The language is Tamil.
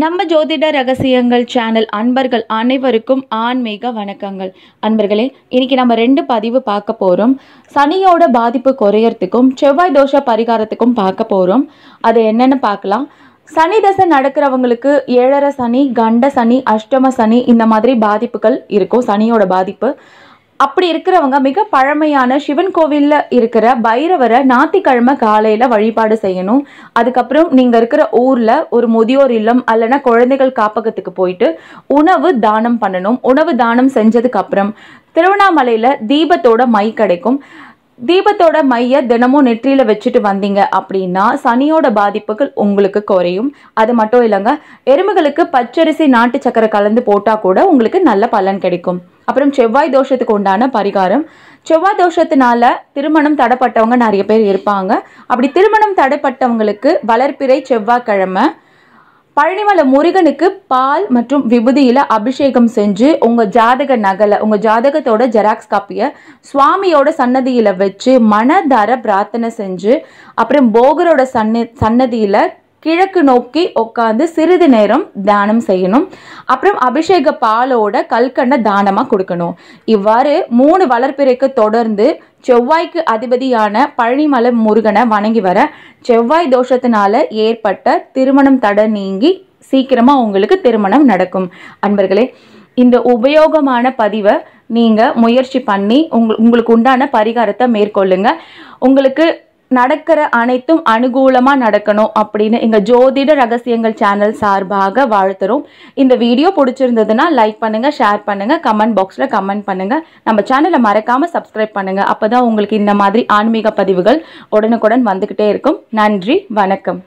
நம்ம ஜோதிட ரகசியங்கள் சேனல் அன்பர்கள் அனைவருக்கும் ஆன்மீக வணக்கங்கள் அன்பர்களே இன்னைக்கு நம்ம ரெண்டு பதிவு பார்க்க போகிறோம் சனியோட பாதிப்பு குறையறதுக்கும் செவ்வாய் தோஷ பரிகாரத்துக்கும் பார்க்க போகிறோம் அது என்னென்னு பார்க்கலாம் சனி தசை நடக்கிறவங்களுக்கு ஏழரை சனி கண்ட சனி அஷ்டம சனி இந்த மாதிரி பாதிப்புகள் இருக்கும் சனியோட பாதிப்பு அப்படி இருக்கிறவங்க மிக பழமையான சிவன் கோவிலில் இருக்கிற பைரவரை ஞாத்திக்கிழமை காலையில் வழிபாடு செய்யணும் அதுக்கப்புறம் நீங்கள் இருக்கிற ஊரில் ஒரு முதியோர் இல்லம் அல்லைனா குழந்தைகள் காப்பகத்துக்கு போயிட்டு உணவு தானம் பண்ணணும் உணவு தானம் செஞ்சதுக்கப்புறம் திருவண்ணாமலையில் தீபத்தோட மை கிடைக்கும் தீபத்தோட மைய தினமும் நெற்றியில் வச்சுட்டு வந்தீங்க அப்படின்னா சனியோட பாதிப்புகள் உங்களுக்கு குறையும் அது மட்டும் இல்லைங்க எறும்புகளுக்கு பச்சரிசி நாட்டு சக்கரை கலந்து போட்டால் கூட உங்களுக்கு நல்ல பலன் கிடைக்கும் அப்புறம் செவ்வாய் தோஷத்துக்கு உண்டான பரிகாரம் செவ்வாய் தோஷத்தினால திருமணம் தடைப்பட்டவங்க நிறைய பேர் இருப்பாங்க அப்படி திருமணம் தடைப்பட்டவங்களுக்கு வளர்ப்பிறை செவ்வாய்க்கிழமை பழனிமலை முருகனுக்கு பால் மற்றும் விபூதியில் அபிஷேகம் செஞ்சு உங்கள் ஜாதக நகலை உங்கள் ஜாதகத்தோட ஜெராக்ஸ் காப்பியை சுவாமியோட சன்னதியில் வச்சு மனதார பிரார்த்தனை செஞ்சு அப்புறம் போகரோட சன்ன சன்னதியில் கிழக்கு நோக்கி உட்காந்து சிறிது நேரம் தியானம் செய்யணும் அப்புறம் அபிஷேக பாலோட கல்கண்டை தானமாக கொடுக்கணும் இவ்வாறு மூணு வளர்ப்பிறைக்கு தொடர்ந்து செவ்வாய்க்கு அதிபதியான பழனிமலை முருகனை வணங்கி வர செவ்வாய் தோஷத்தினால ஏற்பட்ட திருமணம் தட நீங்கி சீக்கிரமாக உங்களுக்கு திருமணம் நடக்கும் அன்பர்களே இந்த உபயோகமான பதிவை நீங்கள் முயற்சி பண்ணி உங்களுக்கு உண்டான பரிகாரத்தை மேற்கொள்ளுங்க உங்களுக்கு நடக்கிற அனைத்தும் அனுகூலமாக நடக்கணும் அப்படின்னு எங்கள் ஜோதிட ரகசியங்கள் சேனல் சார்பாக வாழ்த்துறோம் இந்த வீடியோ பிடிச்சிருந்ததுன்னா லைக் பண்ணுங்கள் ஷேர் பண்ணுங்கள் கமெண்ட் பாக்ஸில் கமெண்ட் பண்ணுங்கள் நம்ம சேனலை மறக்காமல் சப்ஸ்கிரைப் பண்ணுங்கள் அப்போ தான் உங்களுக்கு இந்த மாதிரி ஆன்மீக பதிவுகள் உடனுக்குடன் வந்துக்கிட்டே இருக்கும் நன்றி வணக்கம்